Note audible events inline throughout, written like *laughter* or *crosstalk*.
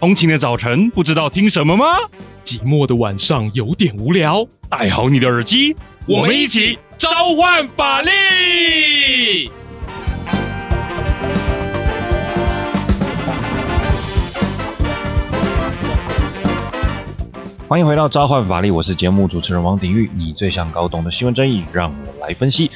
红晴的早晨，不知道听什么吗？寂寞的晚上有点无聊，戴好你的耳机，我们一起召唤法力。欢迎回到召唤法力，我是节目主持人王鼎玉。你最想搞懂的新闻争议，让我来分析。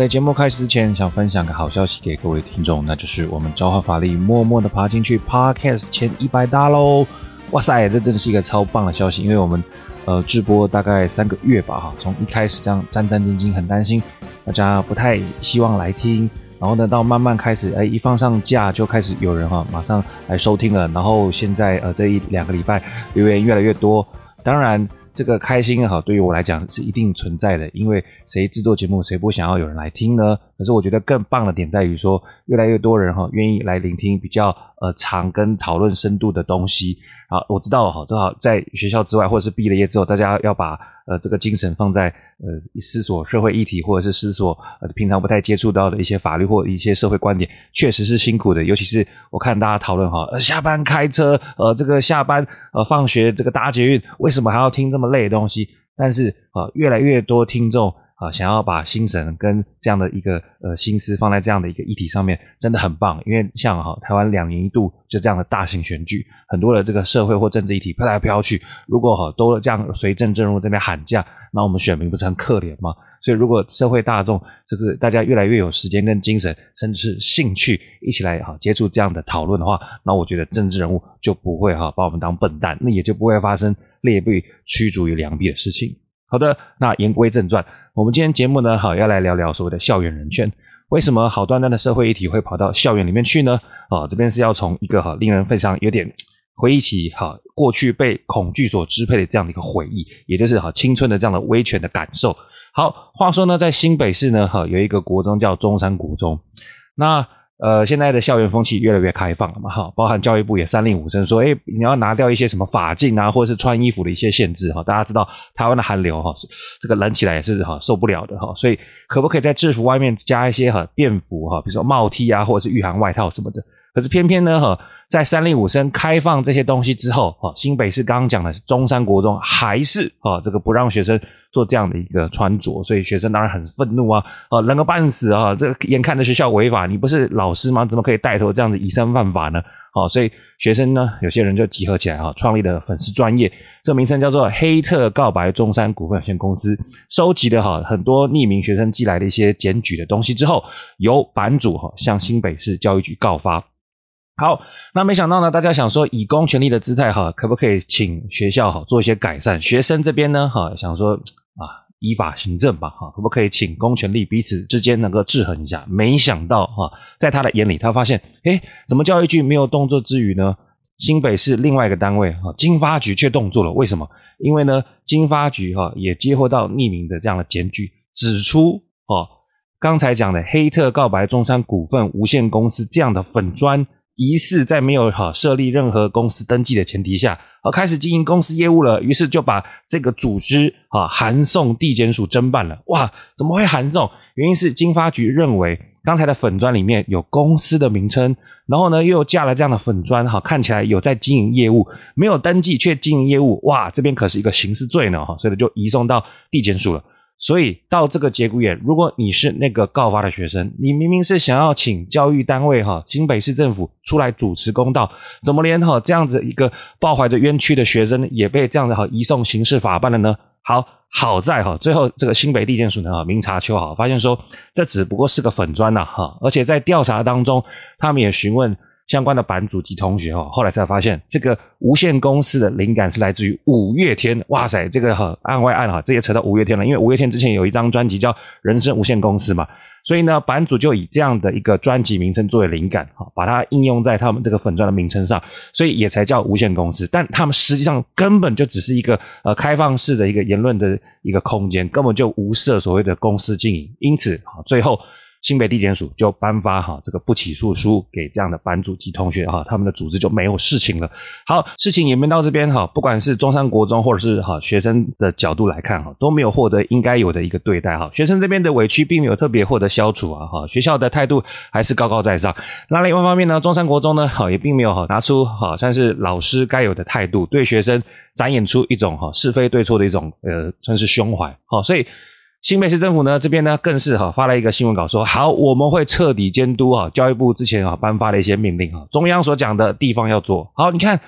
在节目开始之前，想分享个好消息给各位听众，那就是我们召唤法力，默默地爬进去，Podcast 前一百大喽！哇塞，这真的是一个超棒的消息，因为我们呃，直播大概三个月吧，哈，从一开始这样战战兢兢，很担心大家不太希望来听，然后呢，到慢慢开始，哎，一放上架就开始有人哈，马上来收听了，然后现在呃，这一两个礼拜留言越来越多，当然。这个开心也好，对于我来讲是一定存在的，因为谁制作节目，谁不想要有人来听呢？可是我觉得更棒的点在于说，越来越多人哈愿意来聆听比较呃长跟讨论深度的东西啊。我知道哈，正好在学校之外或者是毕了业之后，大家要把。呃，这个精神放在呃思索社会议题，或者是思索呃平常不太接触到的一些法律或一些社会观点，确实是辛苦的。尤其是我看大家讨论哈，呃，下班开车，呃，这个下班呃放学这个搭捷运，为什么还要听这么累的东西？但是啊，越来越多听众。啊，想要把心神跟这样的一个呃心思放在这样的一个议题上面，真的很棒。因为像哈台湾两年一度就这样的大型选举，很多的这个社会或政治议题飘来飘去。如果哈都这样随政治人这边喊价，那我们选民不是很可怜吗？所以如果社会大众就是大家越来越有时间跟精神，甚至是兴趣一起来哈接触这样的讨论的话，那我觉得政治人物就不会哈把我们当笨蛋，那也就不会发生劣币驱逐于良币的事情。好的，那言归正传。我们今天节目呢，好要来聊聊所谓的校园人圈，为什么好端端的社会议题会跑到校园里面去呢？啊，这边是要从一个哈令人非常有点回忆起哈过去被恐惧所支配的这样的一个回忆，也就是哈青春的这样的威权的感受。好，话说呢，在新北市呢，哈有一个国中叫中山国中，那。呃，现在的校园风气越来越开放了嘛，哈，包含教育部也三令五申说，哎，你要拿掉一些什么法镜啊，或者是穿衣服的一些限制，哈，大家知道台湾的寒流哈，这个冷起来也是哈受不了的哈，所以可不可以在制服外面加一些哈便服哈，比如说帽 T 啊，或者是御寒外套什么的。可是偏偏呢，哈，在三令五申开放这些东西之后，哈，新北市刚刚讲的中山国中还是，哈，这个不让学生做这样的一个穿着，所以学生当然很愤怒啊，啊，冷个半死啊，这眼看着学校违法，你不是老师吗？怎么可以带头这样子以身犯法呢？哦，所以学生呢，有些人就集合起来，哈，创立了粉丝专业，这名称叫做“黑特告白中山股份有限公司”，收集的哈很多匿名学生寄来的一些检举的东西之后，由版主哈向新北市教育局告发。好，那没想到呢，大家想说以公权力的姿态哈，可不可以请学校哈做一些改善？学生这边呢哈想说啊，依法行政吧哈，可不可以请公权力彼此之间能够制衡一下？没想到哈，在他的眼里，他发现哎，怎么教育局没有动作之余呢，新北市另外一个单位哈，经发局却动作了，为什么？因为呢，经发局哈也接获到匿名的这样的检举，指出哦，刚才讲的黑特告白中山股份无限公司这样的粉砖。疑似在没有哈设立任何公司登记的前提下，而开始经营公司业务了，于是就把这个组织哈函送地检署侦办了。哇，怎么会函送？原因是经发局认为刚才的粉砖里面有公司的名称，然后呢又架了这样的粉砖，哈，看起来有在经营业务，没有登记却经营业务，哇，这边可是一个刑事罪呢哈，所以就移送到地检署了。所以到这个节骨眼，如果你是那个告发的学生，你明明是想要请教育单位哈新北市政府出来主持公道，怎么连哈这样子一个抱怀着冤屈的学生也被这样子哈移送刑事法办了呢？好好在哈最后这个新北地检署呢哈明察秋毫，发现说这只不过是个粉砖呐哈，而且在调查当中，他们也询问。相关的版主及同学哈，后来才发现这个无限公司的灵感是来自于五月天。哇塞，这个哈案外案哈，这也扯到五月天了。因为五月天之前有一张专辑叫《人生无限公司》嘛，所以呢，版主就以这样的一个专辑名称作为灵感哈，把它应用在他们这个粉钻的名称上，所以也才叫无限公司。但他们实际上根本就只是一个呃开放式的一个言论的一个空间，根本就无涉所谓的公司经营。因此哈，最后。新北地检署就颁发哈这个不起诉书给这样的班主及同学哈，他们的组织就没有事情了。好，事情演变到这边哈，不管是中山国中或者是哈学生的角度来看哈，都没有获得应该有的一个对待哈。学生这边的委屈并没有特别获得消除啊哈，学校的态度还是高高在上。那另外一方面呢，中山国中呢哈也并没有哈拿出哈算是老师该有的态度，对学生展演出一种哈是非对错的一种呃算是胸怀。哈，所以。新北市政府呢，这边呢更是哈发了一个新闻稿，说好，我们会彻底监督哈教育部之前哈颁发的一些命令哈，中央所讲的地方要做好。你看，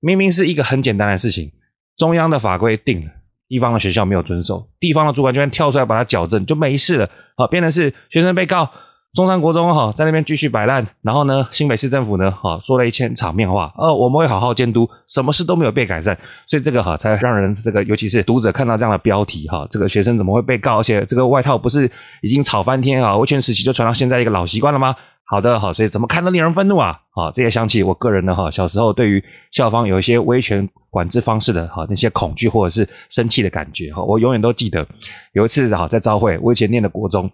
明明是一个很简单的事情，中央的法规定了，地方的学校没有遵守，地方的主管居然跳出来把它矫正，就没事了。好，变成是学生被告。中山国中哈在那边继续摆烂，然后呢，新北市政府呢哈说了一千场面话，呃，我们会好好监督，什么事都没有被改善，所以这个哈才让人这个尤其是读者看到这样的标题哈，这个学生怎么会被告？而且这个外套不是已经吵翻天啊？维权时期就传到现在一个老习惯了吗？好的，哈，所以怎么看都令人愤怒啊！好，这些香气，我个人呢哈，小时候对于校方有一些威权管制方式的哈那些恐惧或者是生气的感觉哈，我永远都记得有一次哈在朝会，我以前念的国中。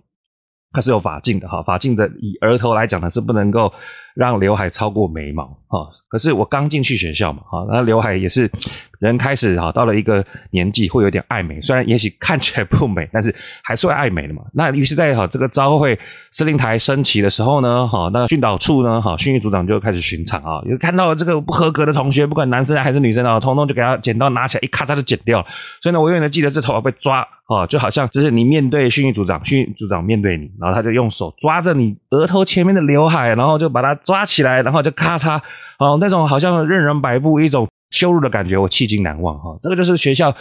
它是有法镜的哈，法镜的以额头来讲呢，是不能够。让刘海超过眉毛啊！可是我刚进去学校嘛，哈，那刘海也是人开始哈，到了一个年纪会有点爱美，虽然也许看起来不美，但是还是会爱美的嘛。那于是，在哈这个招会司令台升旗的时候呢，哈，那训导处呢，哈，训育组长就开始巡查啊，有看到这个不合格的同学，不管男生还是女生啊，通通就给他剪刀拿起来一咔嚓就剪掉了。所以呢，我永远都记得这头发被抓啊，就好像就是你面对训育组长，训育组长面对你，然后他就用手抓着你额头前面的刘海，然后就把它。抓起来，然后就咔嚓，哦，那种好像任人摆布一种羞辱的感觉，我迄今难忘哈。这个就是学校，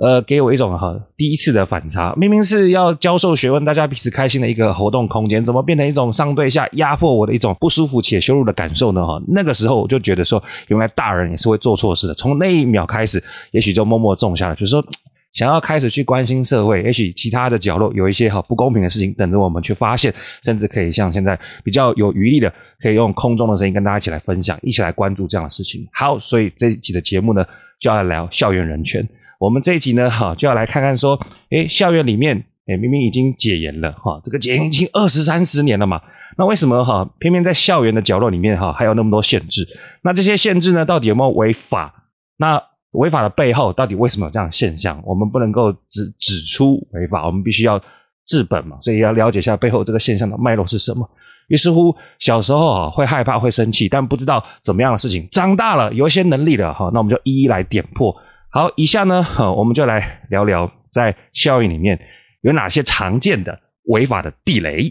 呃，给我一种哈第一次的反差。明明是要教授学问，大家彼此开心的一个活动空间，怎么变成一种上对下压迫我的一种不舒服且羞辱的感受呢？哈，那个时候我就觉得说，原来大人也是会做错事的。从那一秒开始，也许就默默种下了，就是说。想要开始去关心社会，也许其他的角落有一些哈不公平的事情等着我们去发现，甚至可以像现在比较有余力的，可以用空中的声音跟大家一起来分享，一起来关注这样的事情。好，所以这一集的节目呢，就要来聊校园人权。我们这一集呢，哈就要来看看说，诶，校园里面，诶，明明已经解严了哈，这个解严已经二十三十年了嘛，那为什么哈偏偏在校园的角落里面哈还有那么多限制？那这些限制呢，到底有没有违法？那？违法的背后到底为什么有这样现象？我们不能够只指出违法，我们必须要治本嘛，所以要了解一下背后这个现象的脉络是什么。于是乎，小时候啊会害怕、会生气，但不知道怎么样的事情；长大了有一些能力了哈，那我们就一一来点破。好，以下呢哈，我们就来聊聊在校园里面有哪些常见的违法的地雷。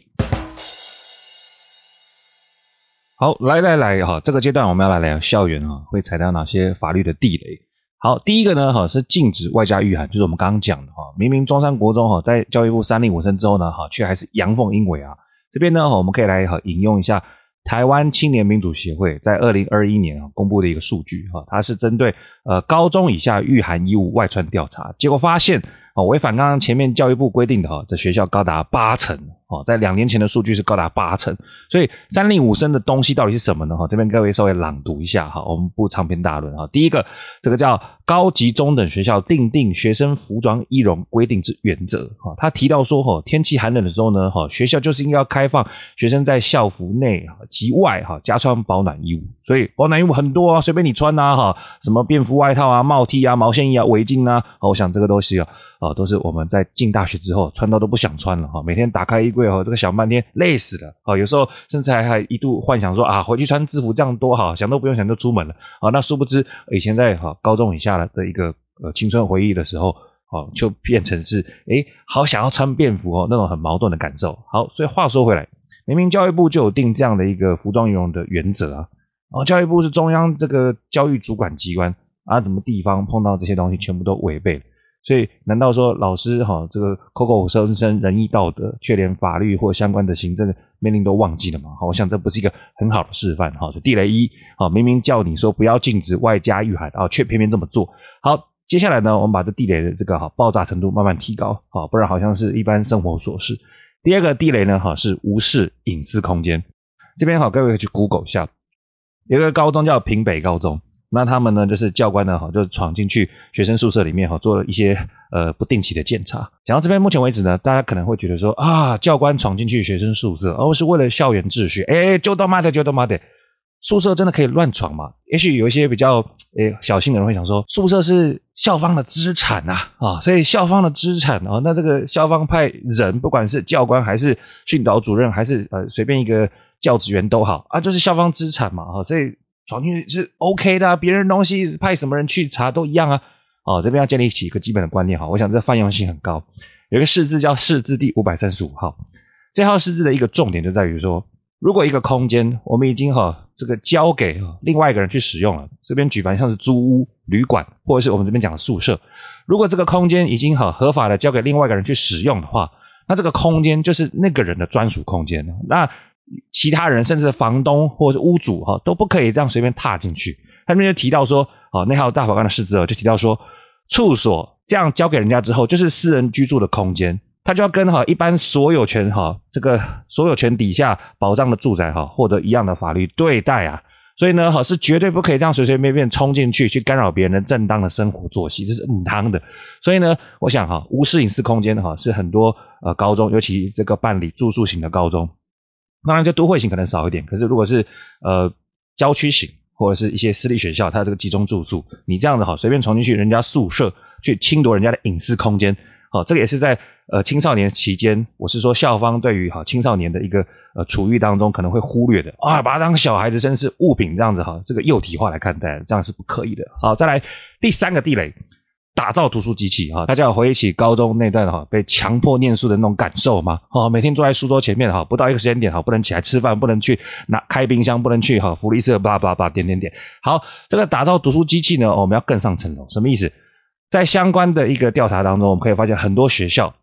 好，来来来哈，这个阶段我们要来聊校园啊，会踩到哪些法律的地雷？好，第一个呢，哈是禁止外加御寒，就是我们刚刚讲的哈。明明中山国中哈在教育部三令五申之后呢，哈却还是阳奉阴违啊。这边呢，我们可以来哈引用一下台湾青年民主协会在二零二一年啊公布的一个数据哈，它是针对呃高中以下御寒衣物外穿调查，结果发现啊违反刚刚前面教育部规定的哈，这学校高达八成。哦，在两年前的数据是高达八成，所以三令五申的东西到底是什么呢？哈，这边各位稍微朗读一下哈，我们不长篇大论哈。第一个，这个叫《高级中等学校定定学生服装仪容规定之原则》哈，他提到说哈，天气寒冷的时候呢哈，学校就是应该要开放学生在校服内及外哈加穿保暖衣物，所以保暖衣物很多啊，随便你穿呐哈，什么便服外套啊、帽 T 啊、毛线衣啊、围巾啊，哦，我想这个东西啊，哦，都是我们在进大学之后穿到都不想穿了哈，每天打开对哦，这个小半天累死了啊！有时候甚至还一度幻想说啊，回去穿制服这样多好，想都不用想就出门了啊！那殊不知，以前在哈高中以下的的一个呃青春回忆的时候，哦，就变成是诶，好想要穿便服哦，那种很矛盾的感受。好，所以话说回来，明明教育部就有定这样的一个服装游泳的原则啊，啊，教育部是中央这个教育主管机关啊，什么地方碰到这些东西，全部都违背了。所以，难道说老师哈，这个口口声声仁义道德，却连法律或相关的行政命令都忘记了吗？好，我想这不是一个很好的示范哈。就地雷一，好，明明叫你说不要禁止外加遇害啊，却偏偏这么做。好，接下来呢，我们把这地雷的这个哈爆炸程度慢慢提高啊，不然好像是一般生活琐事。第二个地雷呢，哈是无视隐私空间。这边好，各位可以去 Google 一下，有一个高中叫平北高中。那他们呢，就是教官呢，哈，就闯进去学生宿舍里面，哈，做了一些呃不定期的检查。讲到这边，目前为止呢，大家可能会觉得说啊，教官闯进去学生宿舍，而是为了校园秩序，哎，就他妈的，就他妈的，宿舍真的可以乱闯吗？也许有一些比较诶小心的人会想说，宿舍是校方的资产啊，啊，所以校方的资产啊，那这个校方派人，不管是教官还是训导主任，还是呃随便一个教职员都好啊，就是校方资产嘛，哈，所以。闯进去是 OK 的，别人东西派什么人去查都一样啊！哦，这边要建立起一个基本的观念哈，我想这泛用性很高。有一个释字叫释字第五百三十五号，这号释字的一个重点就在于说，如果一个空间我们已经哈这个交给另外一个人去使用了，这边举凡像是租屋、旅馆，或者是我们这边讲的宿舍，如果这个空间已经哈合法的交给另外一个人去使用的话，那这个空间就是那个人的专属空间了。那其他人甚至房东或者屋主哈都不可以这样随便踏进去。他那就提到说，哦，那号大法官的释字哦，就提到说，处所这样交给人家之后，就是私人居住的空间，他就要跟哈一般所有权哈这个所有权底下保障的住宅哈获得一样的法律对待啊。所以呢，哈是绝对不可以这样随随便便冲进去去干扰别人正当的生活作息，这是毋庸的。所以呢，我想哈，无视隐私空间哈是很多呃高中，尤其这个办理住宿型的高中。当然，就都会型可能少一点，可是如果是呃郊区型或者是一些私立学校，它这个集中住宿，你这样子哈，随便闯进去人家宿舍去侵夺人家的隐私空间，好，这个也是在呃青少年期间，我是说校方对于哈青少年的一个呃处遇当中可能会忽略的啊，把它当小孩子甚至是物品这样子哈，这个幼体化来看待，这样是不可以的。好，再来第三个地雷。打造读书机器哈，大家有回忆起高中那段哈被强迫念书的那种感受吗？哈，每天坐在书桌前面哈，不到一个时间点哈，不能起来吃饭，不能去拿开冰箱，不能去哈福利社，叭叭叭，点点点。好，这个打造读书机器呢，我们要更上层楼，什么意思？在相关的一个调查当中，我们可以发现很多学校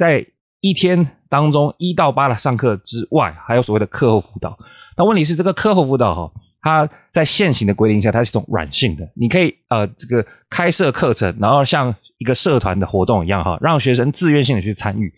在一天当中一到八的上课之外，还有所谓的课后辅导。那问题是，这个课后辅导哈。它在现行的规定下，它是种软性的，你可以呃，这个开设课程，然后像一个社团的活动一样哈，让学生自愿性的去参与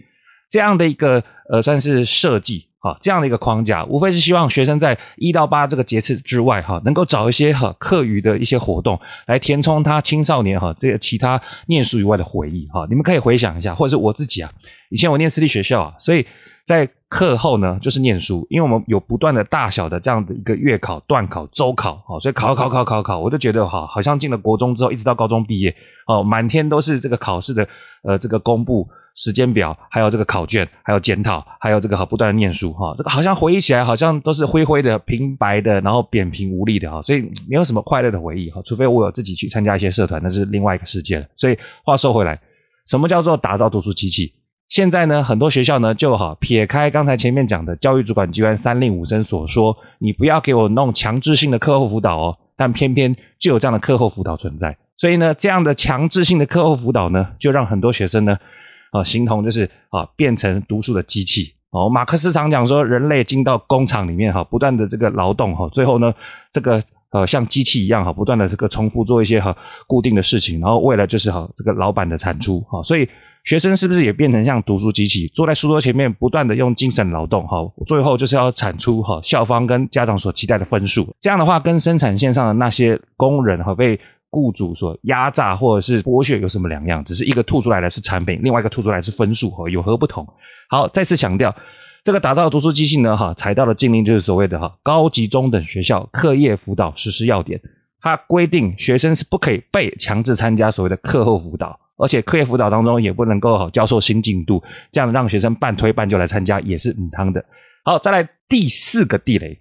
这样的一个呃，算是设计哈，这样的一个框架，无非是希望学生在一到八这个节次之外哈，能够找一些哈课余的一些活动来填充他青少年哈这个其他念书以外的回忆哈。你们可以回想一下，或者是我自己啊，以前我念私立学校啊，所以。在课后呢，就是念书，因为我们有不断的大小的这样的一个月考、段考、周考，哦，所以考考考考考，我就觉得哈，好像进了国中之后，一直到高中毕业，哦，满天都是这个考试的，呃，这个公布时间表，还有这个考卷，还有检讨，还有这个好不断的念书哈，这个好像回忆起来，好像都是灰灰的、平白的，然后扁平无力的哈，所以没有什么快乐的回忆哈，除非我有自己去参加一些社团，那是另外一个世界了。所以话说回来，什么叫做打造读书机器？现在呢，很多学校呢就哈撇开刚才前面讲的教育主管机关三令五申所说，你不要给我弄强制性的课后辅导哦，但偏偏就有这样的课后辅导存在。所以呢，这样的强制性的课后辅导呢，就让很多学生呢，啊，形同就是啊，变成读书的机器哦。马克思常讲说，人类进到工厂里面哈，不断的这个劳动哈，最后呢，这个。呃，像机器一样哈，不断的这个重复做一些哈固定的事情，然后为了就是哈这个老板的产出哈，所以学生是不是也变成像读书机器，坐在书桌前面不断的用精神劳动哈，最后就是要产出哈校方跟家长所期待的分数，这样的话跟生产线上的那些工人哈被雇主所压榨或者是剥削有什么两样？只是一个吐出来的是产品，另外一个吐出来是分数，哈，有何不同？好，再次强调。这个打造读书机器呢？哈，踩到的禁令就是所谓的哈高级中等学校课业辅导实施要点，它规定学生是不可以被强制参加所谓的课后辅导，而且课业辅导当中也不能够教授新进度，这样让学生半推半就来参加也是不汤的。好，再来第四个地雷，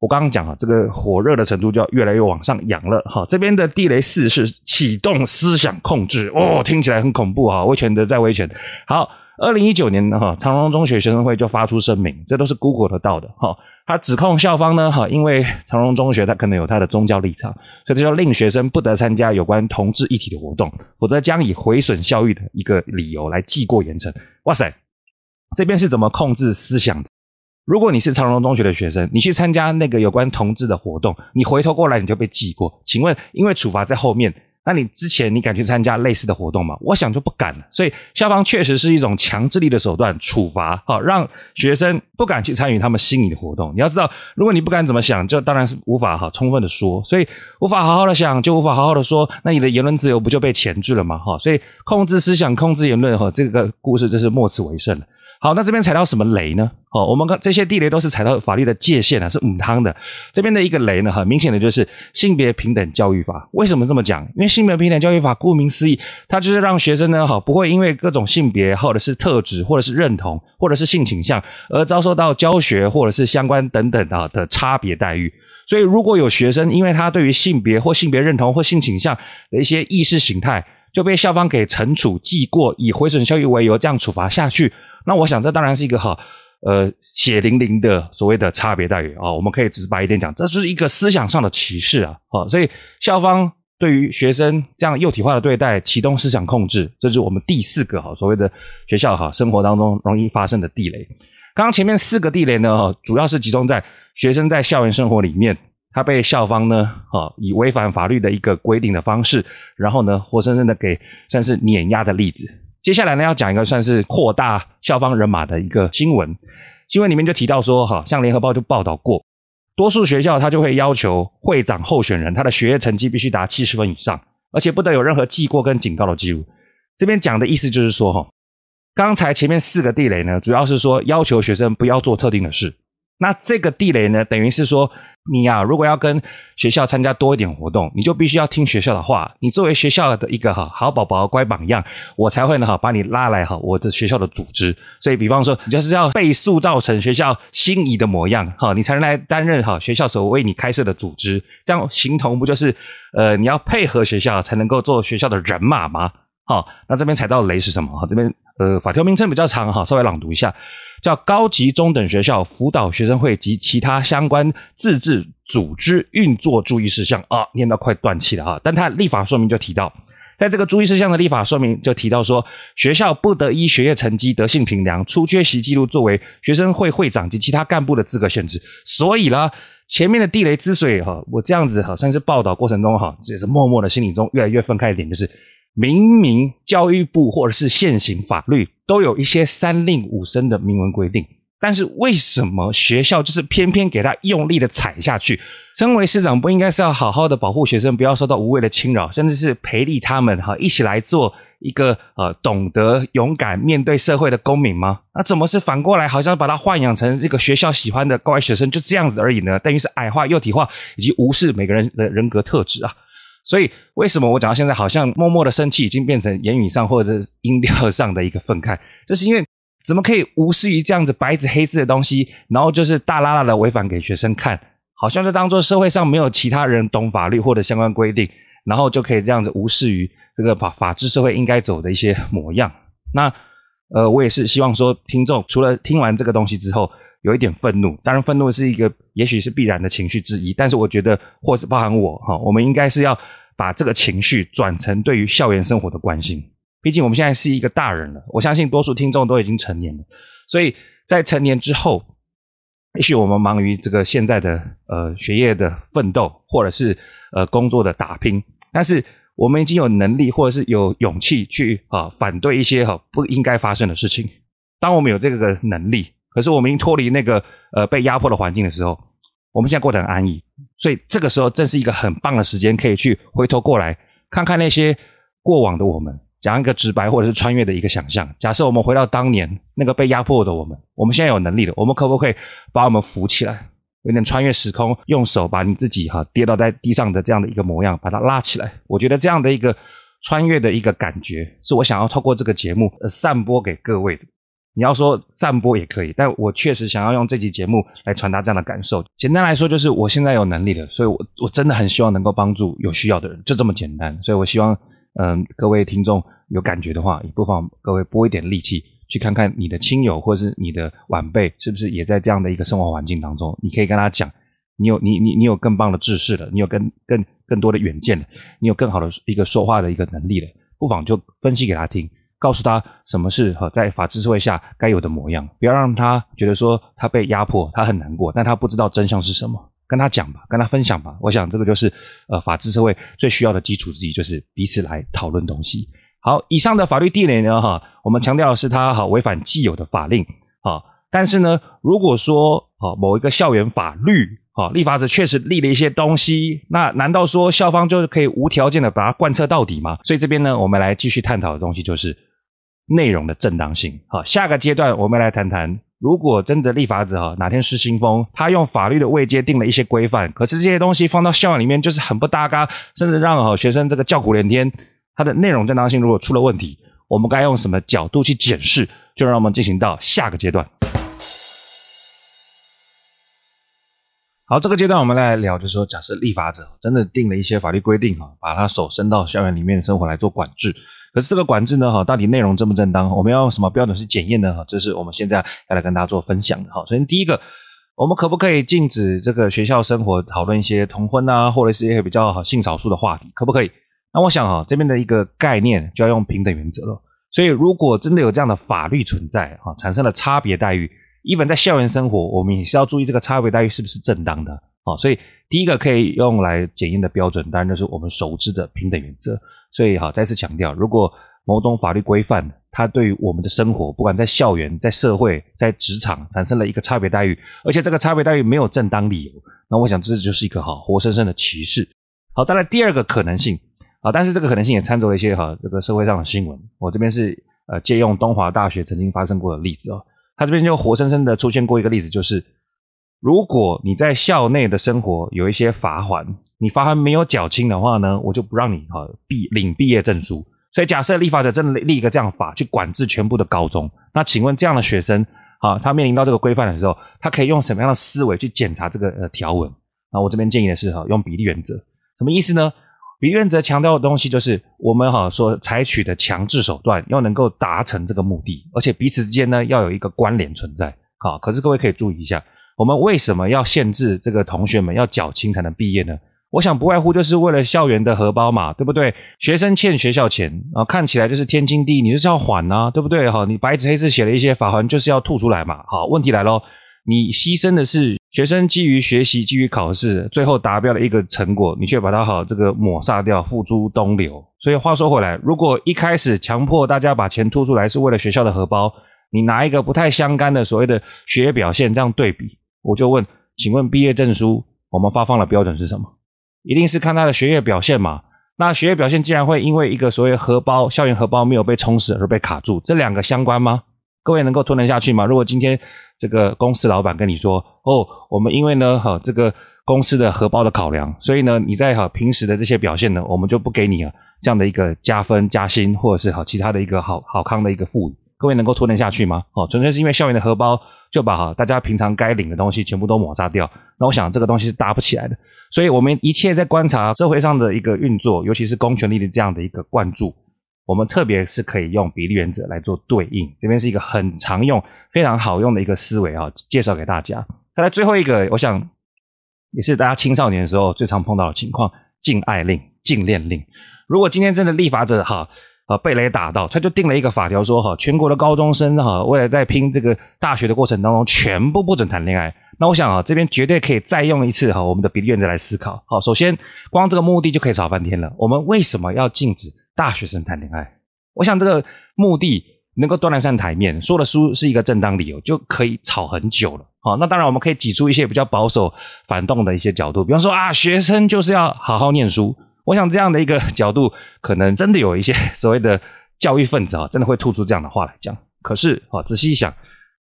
我刚刚讲啊，这个火热的程度就要越来越往上扬了哈。这边的地雷四是启动思想控制哦，听起来很恐怖啊！维权的再维权，好。二零一九年呢，哈，长隆中学学生会就发出声明，这都是 Google 得到的，哈。他指控校方呢，哈，因为长隆中学他可能有他的宗教立场，所以他就令学生不得参加有关同志一体的活动，否则将以毁损校誉的一个理由来记过严惩。哇塞，这边是怎么控制思想的？如果你是长隆中学的学生，你去参加那个有关同志的活动，你回头过来你就被记过。请问，因为处罚在后面。那你之前你敢去参加类似的活动吗？我想就不敢了。所以，校方确实是一种强制力的手段，处罚哈，让学生不敢去参与他们心仪的活动。你要知道，如果你不敢怎么想，就当然是无法哈充分的说，所以无法好好的想，就无法好好的说。那你的言论自由不就被钳制了吗？哈，所以控制思想、控制言论哈，这个故事就是末次为胜了。好，那这边踩到什么雷呢？哦，我们看这些地雷都是踩到法律的界限啊，是五汤的。这边的一个雷呢，很明显的就是性别平等教育法。为什么这么讲？因为性别平等教育法顾名思义，它就是让学生呢，哈，不会因为各种性别或者是特质，或者是认同，或者是性倾向，而遭受到教学或者是相关等等啊的差别待遇。所以，如果有学生因为他对于性别或性别认同或性倾向的一些意识形态，就被校方给惩处记过，以毁损校育为由这样处罚下去。那我想，这当然是一个哈，呃，血淋淋的所谓的差别待遇啊。我们可以直白一点讲，这是一个思想上的歧视啊。好，所以校方对于学生这样幼体化的对待，启动思想控制，这是我们第四个哈所谓的学校哈生活当中容易发生的地雷。刚刚前面四个地雷呢，主要是集中在学生在校园生活里面，他被校方呢哈以违反法律的一个规定的方式，然后呢活生生的给算是碾压的例子。接下来呢，要讲一个算是扩大校方人马的一个新闻。新闻里面就提到说，哈，像联合报就报道过，多数学校它就会要求会长候选人他的学业成绩必须达七十分以上，而且不得有任何记过跟警告的记录。这边讲的意思就是说，哈，刚才前面四个地雷呢，主要是说要求学生不要做特定的事。那这个地雷呢，等于是说你呀，如果要跟学校参加多一点活动，你就必须要听学校的话。你作为学校的一个哈好宝宝、乖榜样，我才会呢哈把你拉来哈我的学校的组织。所以，比方说你就是要被塑造成学校心仪的模样哈，你才能来担任哈学校所为你开设的组织。这样形同不就是呃你要配合学校才能够做学校的人马吗？哈，那这边踩到雷是什么？哈，这边呃法条名称比较长哈，稍微朗读一下。叫高级中等学校辅导学生会及其他相关自治组织运作注意事项啊，念到快断气了哈。但它立法说明就提到，在这个注意事项的立法说明就提到说，学校不得依学业成绩、德性评量、出缺席记录作为学生会会长及其他干部的资格限制。所以呢，前面的地雷之所以哈，我这样子哈，算是报道过程中哈，这也是默默的心理中越来越分开一点就是。明明教育部或者是现行法律都有一些三令五申的明文规定，但是为什么学校就是偏偏给他用力的踩下去？身为师长，不应该是要好好的保护学生，不要受到无谓的侵扰，甚至是培力他们哈，一起来做一个呃懂得勇敢面对社会的公民吗？那怎么是反过来，好像把他豢养成这个学校喜欢的乖学生，就这样子而已呢？等于是矮化幼体化，以及无视每个人的人格特质啊！所以，为什么我讲到现在，好像默默的生气已经变成言语上或者音调上的一个愤慨？就是因为怎么可以无视于这样子白纸黑字的东西，然后就是大拉拉的违反给学生看，好像就当做社会上没有其他人懂法律或者相关规定，然后就可以这样子无视于这个法法治社会应该走的一些模样。那呃，我也是希望说，听众除了听完这个东西之后有一点愤怒，当然愤怒是一个也许是必然的情绪之一，但是我觉得，或是包含我哈，我们应该是要。把这个情绪转成对于校园生活的关心。毕竟我们现在是一个大人了，我相信多数听众都已经成年了。所以在成年之后，也许我们忙于这个现在的呃学业的奋斗，或者是呃工作的打拼，但是我们已经有能力，或者是有勇气去啊反对一些哈不应该发生的事情。当我们有这个能力，可是我们已经脱离那个呃被压迫的环境的时候，我们现在过得很安逸。所以这个时候，正是一个很棒的时间，可以去回头过来看看那些过往的我们。讲一个直白或者是穿越的一个想象，假设我们回到当年那个被压迫的我们，我们现在有能力了，我们可不可以把我们扶起来？有点穿越时空，用手把你自己哈跌倒在地上的这样的一个模样，把它拉起来。我觉得这样的一个穿越的一个感觉，是我想要透过这个节目散播给各位的。你要说散播也可以，但我确实想要用这期节目来传达这样的感受。简单来说，就是我现在有能力了，所以我我真的很希望能够帮助有需要的人，就这么简单。所以我希望，嗯，各位听众有感觉的话，也不妨各位拨一点力气，去看看你的亲友或是你的晚辈，是不是也在这样的一个生活环境当中？你可以跟他讲，你有你你你有更棒的知识了，你有更更更多的远见了，你有更好的一个说话的一个能力了，不妨就分析给他听。告诉他什么是哈在法治社会下该有的模样，不要让他觉得说他被压迫，他很难过，但他不知道真相是什么，跟他讲吧，跟他分享吧。我想这个就是呃法治社会最需要的基础之一，就是彼此来讨论东西。好，以上的法律地雷呢哈，我们强调的是他哈违反既有的法令啊，但是呢，如果说哈某一个校园法律哈立法者确实立了一些东西，那难道说校方就是可以无条件的把它贯彻到底吗？所以这边呢，我们来继续探讨的东西就是。内容的正当性，好，下个阶段我们来谈谈，如果真的立法者哈哪天失新疯，他用法律的位阶定了一些规范，可是这些东西放到校园里面就是很不搭嘎，甚至让学生这个叫苦连天，他的内容正当性如果出了问题，我们该用什么角度去检视？就让我们进行到下个阶段。好，这个阶段我们来聊，就说假设立法者真的定了一些法律规定哈，把他手伸到校园里面生活来做管制。可是这个管制呢，哈，到底内容正不正当？我们要用什么标准去检验呢？哈，这是我们现在要来跟大家做分享的，哈。首先，第一个，我们可不可以禁止这个学校生活讨论一些同婚啊，或者是一些比较性少数的话题？可不可以？那我想，哈，这边的一个概念就要用平等原则了。所以，如果真的有这样的法律存在，哈，产生了差别待遇，一本在校园生活，我们也是要注意这个差别待遇是不是正当的，哈。所以，第一个可以用来检验的标准，当然就是我们熟知的平等原则。所以好，再次强调，如果某种法律规范它对我们的生活，不管在校园、在社会、在职场，产生了一个差别待遇，而且这个差别待遇没有正当理由，那我想这就是一个哈活生生的歧视。好，再来第二个可能性啊，但是这个可能性也掺着了一些哈这个社会上的新闻。我这边是呃借用东华大学曾经发生过的例子啊，他这边就活生生的出现过一个例子，就是如果你在校内的生活有一些罚款。你罚还没有缴清的话呢，我就不让你哈毕领毕业证书。所以，假设立法者真的立一个这样法去管制全部的高中，那请问这样的学生哈，他面临到这个规范的时候，他可以用什么样的思维去检查这个呃条文？那我这边建议的是哈，用比例原则。什么意思呢？比例原则强调的东西就是我们哈所采取的强制手段要能够达成这个目的，而且彼此之间呢要有一个关联存在。好，可是各位可以注意一下，我们为什么要限制这个同学们要缴清才能毕业呢？我想不外乎就是为了校园的荷包嘛，对不对？学生欠学校钱啊，看起来就是天经地义，你就是要还呐，对不对？哈，你白纸黑字写了一些，法还，就是要吐出来嘛。好，问题来咯你牺牲的是学生基于学习、基于考试最后达标的一个成果，你却把它好这个抹杀掉，付诸东流。所以话说回来，如果一开始强迫大家把钱吐出来是为了学校的荷包，你拿一个不太相干的所谓的学业表现这样对比，我就问，请问毕业证书我们发放的标准是什么？一定是看他的学业表现嘛？那学业表现竟然会因为一个所谓荷包、校园荷包没有被充实而被卡住，这两个相关吗？各位能够吞得下去吗？如果今天这个公司老板跟你说，哦，我们因为呢，哈，这个公司的荷包的考量，所以呢，你在哈平时的这些表现呢，我们就不给你啊这样的一个加分、加薪，或者是哈其他的一个好好康的一个赋予。各位能够拖延下去吗？哦，纯粹是因为校园的荷包就把哈大家平常该领的东西全部都抹杀掉。那我想这个东西是搭不起来的。所以我们一切在观察社会上的一个运作，尤其是公权力的这样的一个灌注，我们特别是可以用比例原则来做对应。这边是一个很常用、非常好用的一个思维啊，介绍给大家。再来最后一个，我想也是大家青少年的时候最常碰到的情况：禁爱令、禁恋令。如果今天真的立法者哈。啊，被雷打到，他就定了一个法条，说哈，全国的高中生哈，为了在拼这个大学的过程当中，全部不准谈恋爱。那我想啊，这边绝对可以再用一次哈，我们的比例原则来思考。好，首先光这个目的就可以吵半天了。我们为什么要禁止大学生谈恋爱？我想这个目的能够端得上台面，说的书是一个正当理由，就可以吵很久了。好，那当然我们可以挤出一些比较保守、反动的一些角度，比方说啊，学生就是要好好念书。我想这样的一个 *laughs* 角度，可能真的有一些 *laughs* 所谓的教育分子啊，真的会吐出这样的话来讲。可是啊，仔细一想，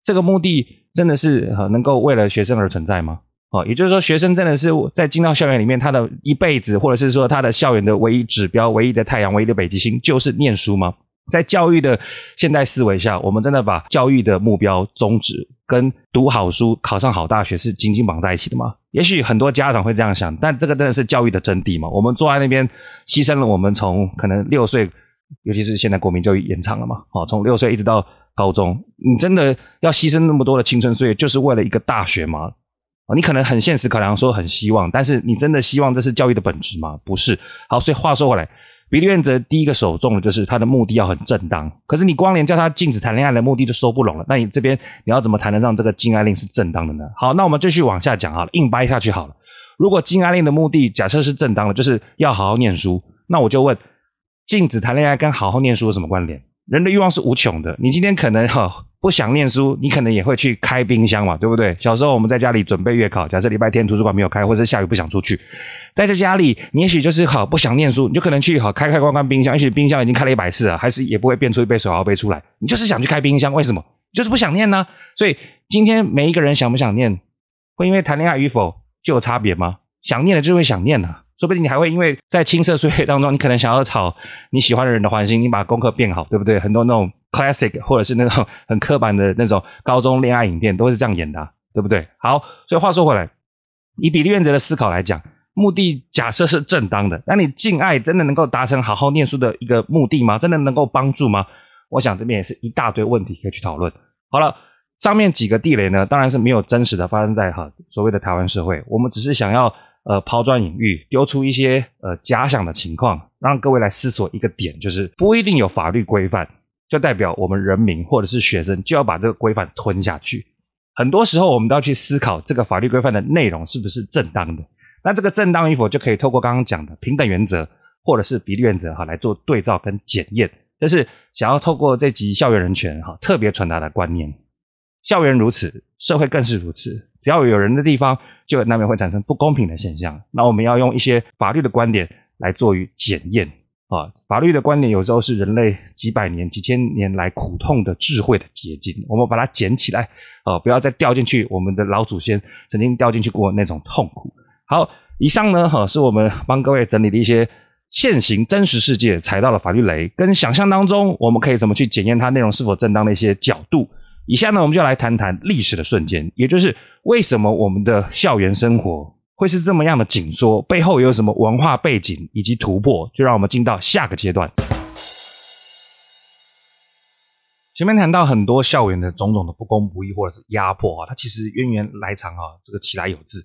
这个目的真的是能够为了学生而存在吗？啊，也就是说，学生真的是在进到校园里面，他的一辈子，或者是说他的校园的唯一指标、唯一的太阳、唯一的北极星，就是念书吗？在教育的现代思维下，我们真的把教育的目标宗旨？跟读好书、考上好大学是紧紧绑在一起的吗？也许很多家长会这样想，但这个真的是教育的真谛吗？我们坐在那边牺牲了，我们从可能六岁，尤其是现在国民教育延长了嘛，好，从六岁一直到高中，你真的要牺牲那么多的青春岁月，就是为了一个大学吗？哦，你可能很现实、可能说很希望，但是你真的希望这是教育的本质吗？不是。好，所以话说回来。比例原则第一个首重的就是他的目的要很正当，可是你光连叫他禁止谈恋爱的目的都说不拢了，那你这边你要怎么谈得让这个禁爱令是正当的呢？好，那我们继续往下讲好了，硬掰下去好了。如果禁爱令的目的假设是正当的，就是要好好念书，那我就问，禁止谈恋爱跟好好念书有什么关联？人的欲望是无穷的，你今天可能哈。不想念书，你可能也会去开冰箱嘛，对不对？小时候我们在家里准备月考，假设礼拜天图书馆没有开，或者下雨不想出去，待在家里，你也许就是好不想念书，你就可能去好开开关关冰箱，也许冰箱已经开了一百次了，还是也不会变出一杯水、好杯出来，你就是想去开冰箱，为什么？就是不想念呢？所以今天每一个人想不想念，会因为谈恋爱与否就有差别吗？想念的就会想念啊。说不定你还会因为在青涩岁月当中，你可能想要讨你喜欢的人的欢心，你把功课变好，对不对？很多那种。classic，或者是那种很刻板的那种高中恋爱影片，都是这样演的，*laughs* 对不对？好，所以话说回来，以比例原则的思考来讲，目的假设是正当的，那你敬爱真的能够达成好好念书的一个目的吗？真的能够帮助吗？我想这边也是一大堆问题可以去讨论。好了，上面几个地雷呢，当然是没有真实的发生在哈所谓的台湾社会，我们只是想要呃抛砖引玉，丢出一些呃假想的情况，让各位来思索一个点，就是不一定有法律规范。就代表我们人民或者是学生，就要把这个规范吞下去。很多时候，我们都要去思考这个法律规范的内容是不是正当的。那这个正当与否，就可以透过刚刚讲的平等原则或者是比例原则哈来做对照跟检验。这是想要透过这集校园人权哈特别传达的观念。校园如此，社会更是如此。只要有人的地方，就难免会产生不公平的现象。那我们要用一些法律的观点来做于检验。啊，法律的观点有时候是人类几百年、几千年来苦痛的智慧的结晶。我们把它捡起来，啊，不要再掉进去。我们的老祖先曾经掉进去过那种痛苦。好，以上呢，哈，是我们帮各位整理的一些现行真实世界踩到的法律雷，跟想象当中我们可以怎么去检验它内容是否正当的一些角度。以下呢，我们就来谈谈历史的瞬间，也就是为什么我们的校园生活。会是这么样的紧缩，背后有什么文化背景以及突破？就让我们进到下个阶段。前面谈到很多校园的种种的不公不义或者是压迫啊，它其实渊源来长啊，这个其来有志。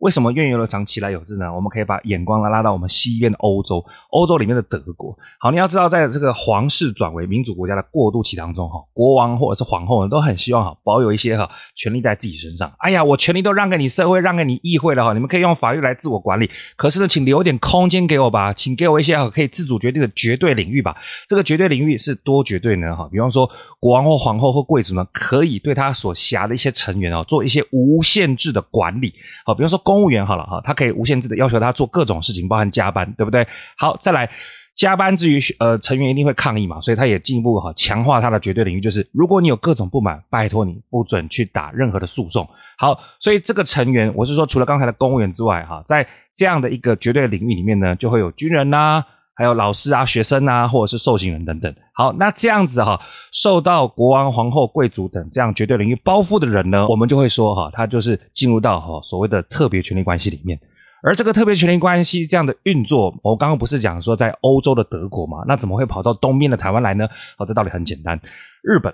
为什么怨有乐长，其来有志呢？我们可以把眼光呢拉到我们西边的欧洲，欧洲里面的德国。好，你要知道，在这个皇室转为民主国家的过渡期当中，哈，国王或者是皇后呢，都很希望哈，保有一些哈权力在自己身上。哎呀，我权力都让给你社会，让给你议会了哈，你们可以用法律来自我管理。可是呢，请留点空间给我吧，请给我一些哈，可以自主决定的绝对领域吧。这个绝对领域是多绝对呢？哈，比方说。国王或皇后或贵族呢，可以对他所辖的一些成员哦，做一些无限制的管理。好，比如说公务员，好了哈，他可以无限制的要求他做各种事情，包含加班，对不对？好，再来加班之余，呃，成员一定会抗议嘛，所以他也进一步哈强化他的绝对领域，就是如果你有各种不满，拜托你不准去打任何的诉讼。好，所以这个成员，我是说除了刚才的公务员之外哈，在这样的一个绝对领域里面呢，就会有军人呐。还有老师啊、学生啊，或者是受刑人等等。好，那这样子哈，受到国王、皇后、贵族等这样绝对领域包覆的人呢，我们就会说哈，他就是进入到哈所谓的特别权利关系里面。而这个特别权利关系这样的运作，我刚刚不是讲说在欧洲的德国嘛？那怎么会跑到东边的台湾来呢？哦，这道理很简单，日本。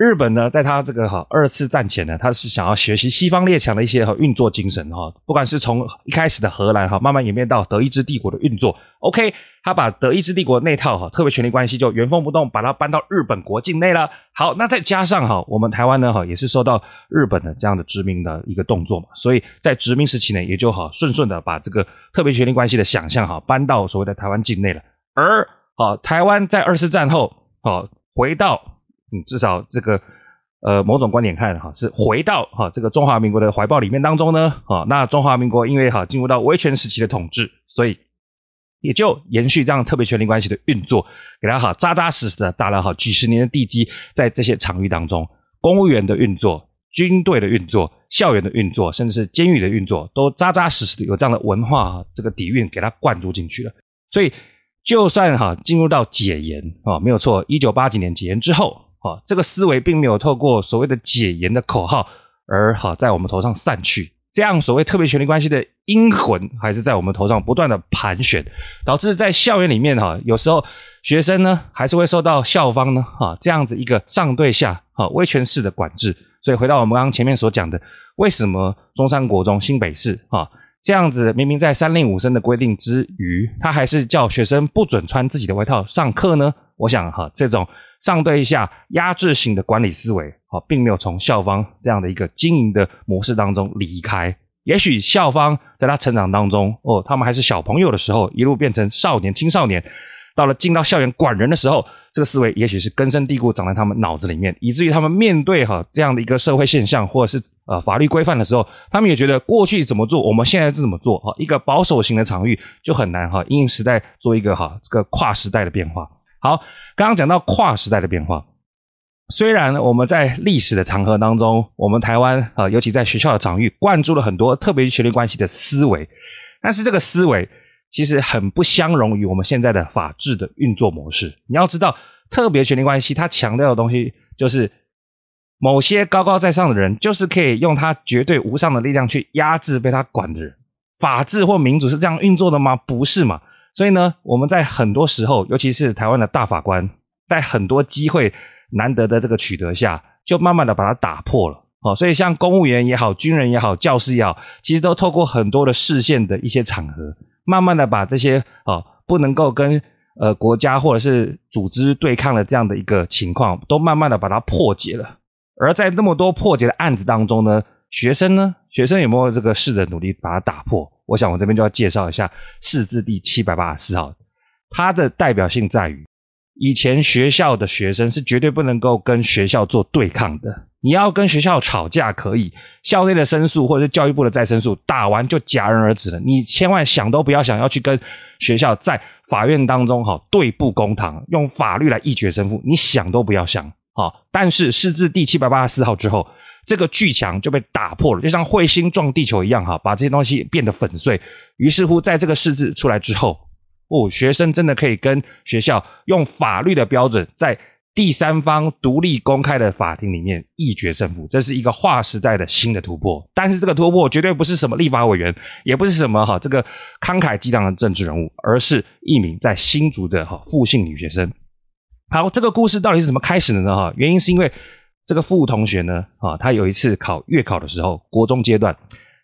日本呢，在他这个哈二次战前呢，他是想要学习西方列强的一些哈运作精神哈，不管是从一开始的荷兰哈，慢慢演变到德意志帝国的运作，OK，他把德意志帝国那套哈特别权力关系就原封不动把它搬到日本国境内了。好，那再加上哈我们台湾呢哈也是受到日本的这样的殖民的一个动作嘛，所以在殖民时期呢也就好顺顺的把这个特别权力关系的想象哈搬到所谓的台湾境内了。而好台湾在二次战后好回到。嗯，至少这个，呃，某种观点看，哈，是回到哈这个中华民国的怀抱里面当中呢，哈，那中华民国因为哈进入到威权时期的统治，所以也就延续这样特别权力关系的运作，给他哈扎扎实实的打了好几十年的地基，在这些场域当中，公务员的运作、军队的运作、校园的运作，甚至是监狱的运作，都扎扎实实的有这样的文化这个底蕴给他灌注进去了，所以就算哈进入到解严，啊，没有错，一九八几年解严之后。好，这个思维并没有透过所谓的解严的口号而好在我们头上散去，这样所谓特别权力关系的阴魂还是在我们头上不断的盘旋，导致在校园里面哈，有时候学生呢还是会受到校方呢哈这样子一个上对下哈威权式的管制。所以回到我们刚刚前面所讲的，为什么中山国中新北市哈这样子明明在三令五申的规定之余，他还是叫学生不准穿自己的外套上课呢？我想哈这种。上对下压制型的管理思维，好，并没有从校方这样的一个经营的模式当中离开。也许校方在他成长当中，哦，他们还是小朋友的时候，一路变成少年、青少年，到了进到校园管人的时候，这个思维也许是根深蒂固长在他们脑子里面，以至于他们面对哈这样的一个社会现象或者是呃法律规范的时候，他们也觉得过去怎么做，我们现在是怎么做，哈，一个保守型的场域就很难哈，因应时代做一个哈这个跨时代的变化。好，刚刚讲到跨时代的变化。虽然我们在历史的长河当中，我们台湾啊，尤其在学校的场域，灌注了很多特别权力关系的思维，但是这个思维其实很不相容于我们现在的法治的运作模式。你要知道，特别权力关系它强调的东西，就是某些高高在上的人，就是可以用他绝对无上的力量去压制被他管的人。法治或民主是这样运作的吗？不是嘛？所以呢，我们在很多时候，尤其是台湾的大法官，在很多机会难得的这个取得下，就慢慢的把它打破了。哦，所以像公务员也好，军人也好，教师也好，其实都透过很多的视线的一些场合，慢慢的把这些啊不能够跟呃国家或者是组织对抗的这样的一个情况，都慢慢的把它破解了。而在那么多破解的案子当中呢，学生呢，学生有没有这个试着努力把它打破？我想，我这边就要介绍一下《世字第七百八十四号》，它的代表性在于，以前学校的学生是绝对不能够跟学校做对抗的。你要跟学校吵架可以，校内的申诉或者是教育部的再申诉，打完就戛然而止了。你千万想都不要想要去跟学校在法院当中哈对簿公堂，用法律来一决胜负，你想都不要想啊！但是《世字第七百八十四号》之后。这个巨墙就被打破了，就像彗星撞地球一样哈，把这些东西变得粉碎。于是乎，在这个试字出来之后，哦，学生真的可以跟学校用法律的标准，在第三方独立公开的法庭里面一决胜负，这是一个划时代的新的突破。但是，这个突破绝对不是什么立法委员，也不是什么哈这个慷慨激昂的政治人物，而是一名在新竹的哈复姓女学生。好，这个故事到底是怎么开始的呢？哈，原因是因为。这个傅同学呢，啊，他有一次考月考的时候，国中阶段，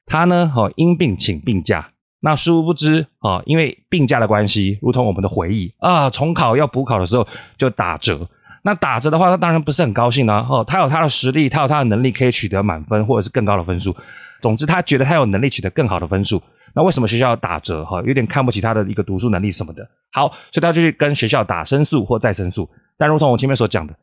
他呢，哈，因病请病假。那殊不知，啊，因为病假的关系，如同我们的回忆啊，重考要补考的时候就打折。那打折的话，他当然不是很高兴啦，哈，他有他的实力，他有他的能力可以取得满分或者是更高的分数。总之，他觉得他有能力取得更好的分数。那为什么学校要打折？哈，有点看不起他的一个读书能力什么的。好，所以他就去跟学校打申诉或再申诉。但如同我前面所讲的。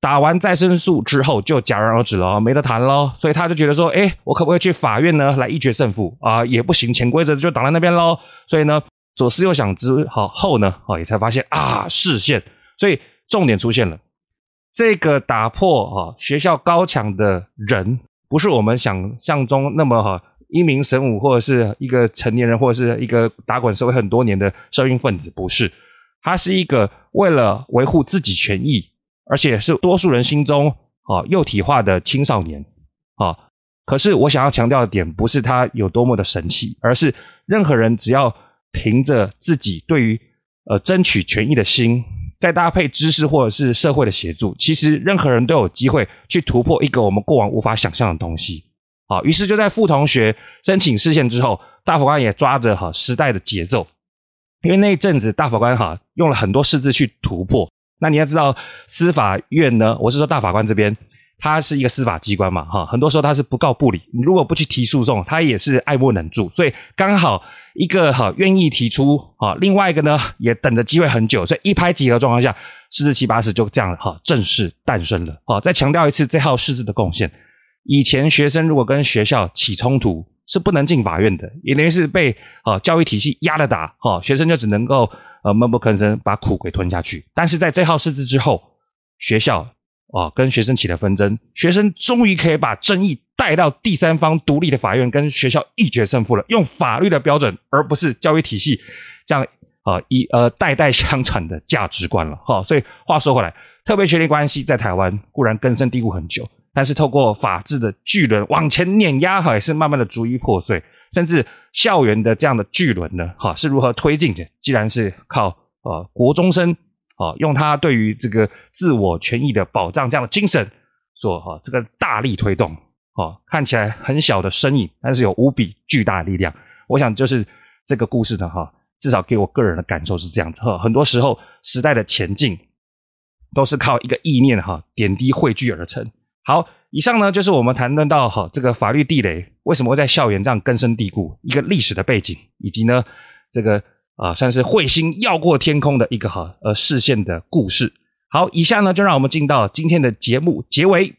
打完再申诉之后就戛然而止了，没得谈了，所以他就觉得说：“哎，我可不可以去法院呢？来一决胜负啊？也不行，潜规则就挡在那边喽。”所以呢，左思右想之后呢，哦，也才发现啊，视线，所以重点出现了。这个打破哦、学校高墙的人，不是我们想象中那么哈英明神武，或者是一个成年人，或者是一个打滚社会很多年的社运分子，不是，他是一个为了维护自己权益。而且是多数人心中啊幼体化的青少年啊，可是我想要强调的点不是他有多么的神奇，而是任何人只要凭着自己对于呃争取权益的心，再搭配知识或者是社会的协助，其实任何人都有机会去突破一个我们过往无法想象的东西。好，于是就在傅同学申请视线之后，大法官也抓着哈时代的节奏，因为那一阵子大法官哈用了很多字字去突破。那你要知道，司法院呢，我是说大法官这边，他是一个司法机关嘛，哈，很多时候他是不告不理，你如果不去提诉讼，他也是爱莫能助，所以刚好一个哈愿意提出，哈，另外一个呢也等着机会很久，所以一拍即合状况下，四字七八十就这样了哈，正式诞生了哈。再强调一次，这号私字的贡献，以前学生如果跟学校起冲突是不能进法院的，因为是被啊教育体系压了打，哈，学生就只能够。呃，闷不吭声，把苦给吞下去。但是在这号事件之后，学校啊跟学生起了纷争，学生终于可以把争议带到第三方独立的法院，跟学校一决胜负了。用法律的标准，而不是教育体系这样啊一呃代代相传的价值观了哈。所以话说回来，特别权立关系在台湾固然根深蒂固很久，但是透过法治的巨轮往前碾压，哈，也是慢慢的逐一破碎。甚至校园的这样的巨轮呢，哈，是如何推进的？既然是靠呃国中生啊，用他对于这个自我权益的保障这样的精神，做哈这个大力推动，啊，看起来很小的身影，但是有无比巨大的力量。我想就是这个故事呢，哈，至少给我个人的感受是这样的。哈，很多时候，时代的前进都是靠一个意念哈，点滴汇聚而成。好，以上呢就是我们谈论到哈这个法律地雷为什么会在校园这样根深蒂固一个历史的背景，以及呢这个啊算是彗星绕过天空的一个哈呃视线的故事。好，以下呢就让我们进到今天的节目结尾。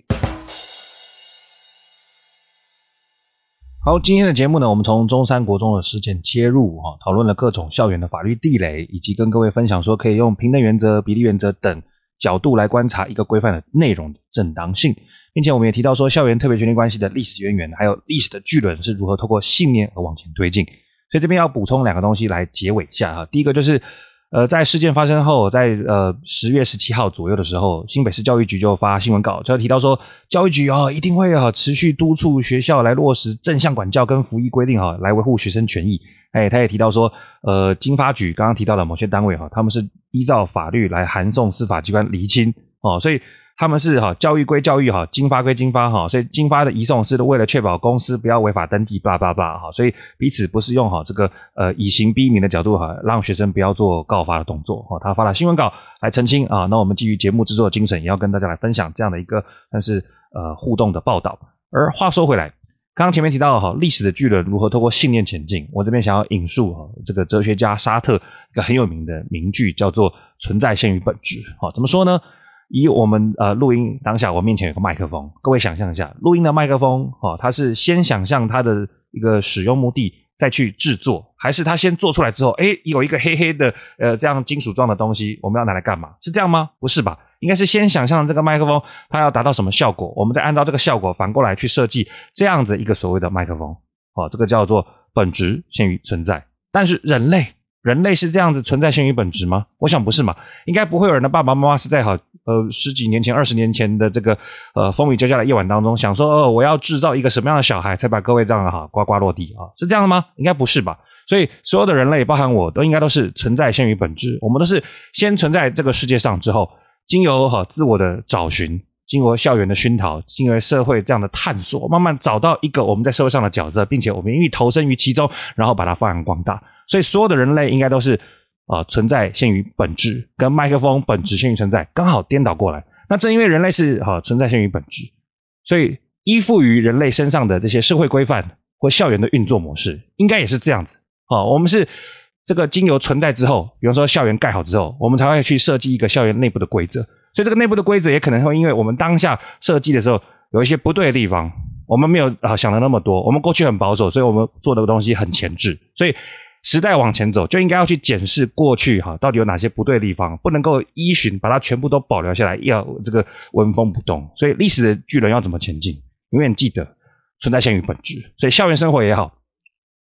好，今天的节目呢，我们从中山国中的事件切入哈，讨论了各种校园的法律地雷，以及跟各位分享说可以用平等原则、比例原则等。角度来观察一个规范的内容的正当性，并且我们也提到说，校园特别权利关系的历史渊源，还有历史的巨轮是如何透过信念而往前推进。所以这边要补充两个东西来结尾一下哈，第一个就是。呃，在事件发生后，在呃十月十七号左右的时候，新北市教育局就发新闻稿，就提到说，教育局哦，一定会哈持续督促学校来落实正向管教跟服役规定哈，来维护学生权益。哎，他也提到说，呃，经发局刚刚提到的某些单位哈，他们是依照法律来函送司法机关厘清哦，所以。他们是哈教育归教育哈，经发归经发哈，所以经发的移送是为了确保公司不要违法登记叭叭叭哈，所以彼此不是用哈这个呃以刑逼民的角度哈，让学生不要做告发的动作哈，他发了新闻稿来澄清啊，那我们基于节目制作精神，也要跟大家来分享这样的一个但是呃互动的报道。而话说回来，刚刚前面提到哈历史的巨人如何透过信念前进，我这边想要引述哈这个哲学家沙特一个很有名的名句，叫做存在限于本质哈，怎么说呢？以我们呃录音当下，我面前有个麦克风，各位想象一下，录音的麦克风，哈，它是先想象它的一个使用目的，再去制作，还是它先做出来之后，哎，有一个黑黑的呃这样金属状的东西，我们要拿来干嘛？是这样吗？不是吧？应该是先想象这个麦克风，它要达到什么效果，我们再按照这个效果反过来去设计这样子一个所谓的麦克风，哦，这个叫做本质先于存在。但是人类，人类是这样子存在先于本质吗？我想不是嘛，应该不会有人的爸爸妈妈是在好呃，十几年前、二十年前的这个呃风雨交加的夜晚当中，想说，呃，我要制造一个什么样的小孩，才把各位这样的哈呱呱落地啊？是这样的吗？应该不是吧？所以，所有的人类，包含我都应该都是存在先于本质，我们都是先存在这个世界上之后，经由哈自我的找寻，经由校园的熏陶，经由社会这样的探索，慢慢找到一个我们在社会上的角色，并且我们因为投身于其中，然后把它发扬光大。所以，所有的人类应该都是。啊，存在限于本质，跟麦克风本质限于存在，刚好颠倒过来。那正因为人类是哈存在限于本质，所以依附于人类身上的这些社会规范或校园的运作模式，应该也是这样子。啊，我们是这个经由存在之后，比方说校园盖好之后，我们才会去设计一个校园内部的规则。所以这个内部的规则也可能会因为我们当下设计的时候有一些不对的地方，我们没有啊想的那么多。我们过去很保守，所以我们做的东西很前置，所以。时代往前走，就应该要去检视过去哈，到底有哪些不对的地方，不能够依循，把它全部都保留下来，要这个文风不动。所以历史的巨人要怎么前进？永远记得存在先于本质。所以校园生活也好，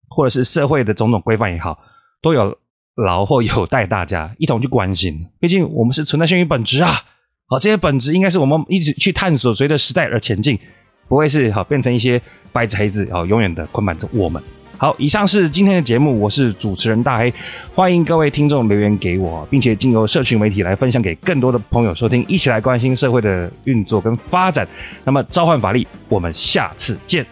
或者是社会的种种规范也好，都有劳或有待大家一同去关心。毕竟我们是存在先于本质啊！好，这些本质应该是我们一直去探索，随着时代而前进，不会是好变成一些白纸黑字好永远的捆绑着我们。好，以上是今天的节目，我是主持人大黑，欢迎各位听众留言给我，并且经由社群媒体来分享给更多的朋友收听，一起来关心社会的运作跟发展。那么召唤法力，我们下次见。